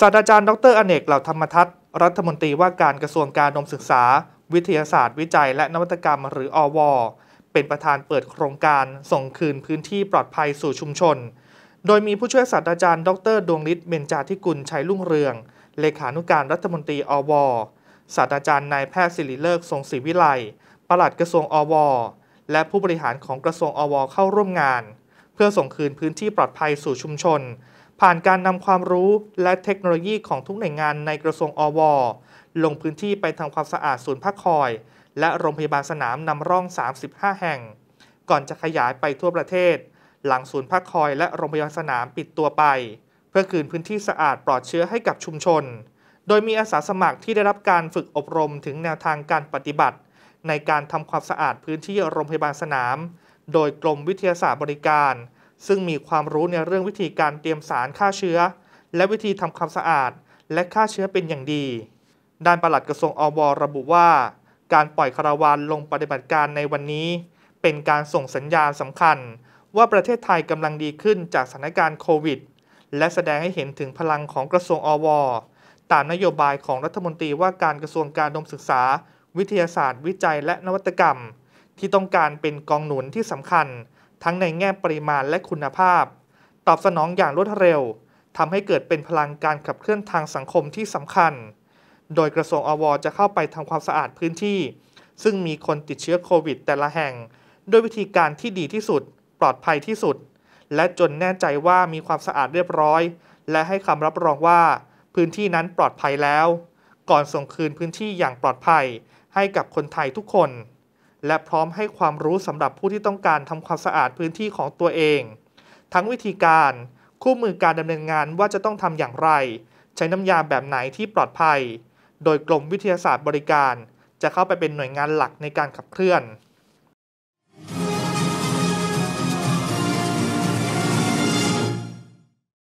ศาสตราจารย์ดรอเนกเหล่าธรรมทัศน์รัฐมนตรีว่าการกระทรวงการนมศึกษา วิทยาศาสตร์วิจัยและนวัตกรรมหรืออว เป็นประธานเปิดโครงการส่งคืนพื้นที่ปลอดภัยสู่ชุมชน โดยมีผู้ช่วยศาสตราจารย์ ดรดวงฤทธิ์เบญจาธิกุลชัยลุ่งเรือง เลขานุการรัฐมนตรีอวศาสตราจารย์นายแพทย์ศิริเลิกทรงศรีวิไลปลัดกระทรวงอว และผู้บริหารของกระทรวงอว เข้าร่วมงาน เพื่อส่งคืนพื้นที่ปลอดภัยสู่ชุมชนผ่านการนำความรู้และเทคโนโลยีของทุกหน่วยงานในกระทรวงอวลงพื้นที่ไปทำความสะอาดศูนย์พักคอย และโรงพยาบาลสนามนำร่อง 35 แห่ง ก่อนจะขยายไปทั่วประเทศ หลังศูนย์พักคอย และโรงพยาบาลสนามปิดตัวไป เพื่อคืนพื้นที่สะอาดปลอดเชื้อให้กับชุมชน โดยมีอาสาสมัครที่ได้รับการฝึกอบรมถึงแนวทางการปฏิบัติ ในการทำความสะอาดพื้นที่โรงพยาบาลสนาม โดยกรมวิทยาศาสตร์บริการซึ่งมีความรู้ในเรื่องวิธีการเตรียมสารฆ่าเชื้อ และวิธีทำความสะอาดและฆ่าเชื้อเป็นอย่างดี ด้านปลัดกระทรวงอว ระบุว่า การปล่อยคาราวานลงปฏิบัติการในวันนี้ เป็นการส่งสัญญาณสำคัญ ว่าประเทศไทยกำลังดีขึ้นจากสถานการณ์โควิด และแสดงให้เห็นถึงพลังของกระทรวงอวตามนโยบายของรัฐมนตรีว่าการกระทรวงการดมศึกษา วิทยาศาสตร์ วิจัยและนวัตกรรม ที่ต้องการเป็นกองหนุนที่สำคัญทั้งในแง่ปริมาณและคุณภาพ ตอบสนองอย่างรวดเร็ว ทำให้เกิดเป็นพลังการขับเคลื่อนทางสังคมที่สำคัญ โดยกระทรวงอวจะเข้าไปทำความสะอาดพื้นที่ ซึ่งมีคนติดเชื้อโควิดแต่ละแห่ง ด้วยวิธีการที่ดีที่สุด ปลอดภัยที่สุด และจนแน่ใจว่ามีความสะอาดเรียบร้อย และให้คำรับรองว่า พื้นที่นั้นปลอดภัยแล้ว ก่อนส่งคืนพื้นที่อย่างปลอดภัย ให้กับคนไทยทุกคนและพร้อมให้ความรู้สำหรับผู้ที่ต้องการทำความสะอาดพื้นที่ของตัวเอง ทั้งวิธีการ คู่มือการดำเนินงานว่าจะต้องทำอย่างไร ใช้น้ำยาแบบไหนที่ปลอดภัย โดยกรมวิทยาศาสตร์บริการ จะเข้าไปเป็นหน่วยงานหลักในการขับเคลื่อน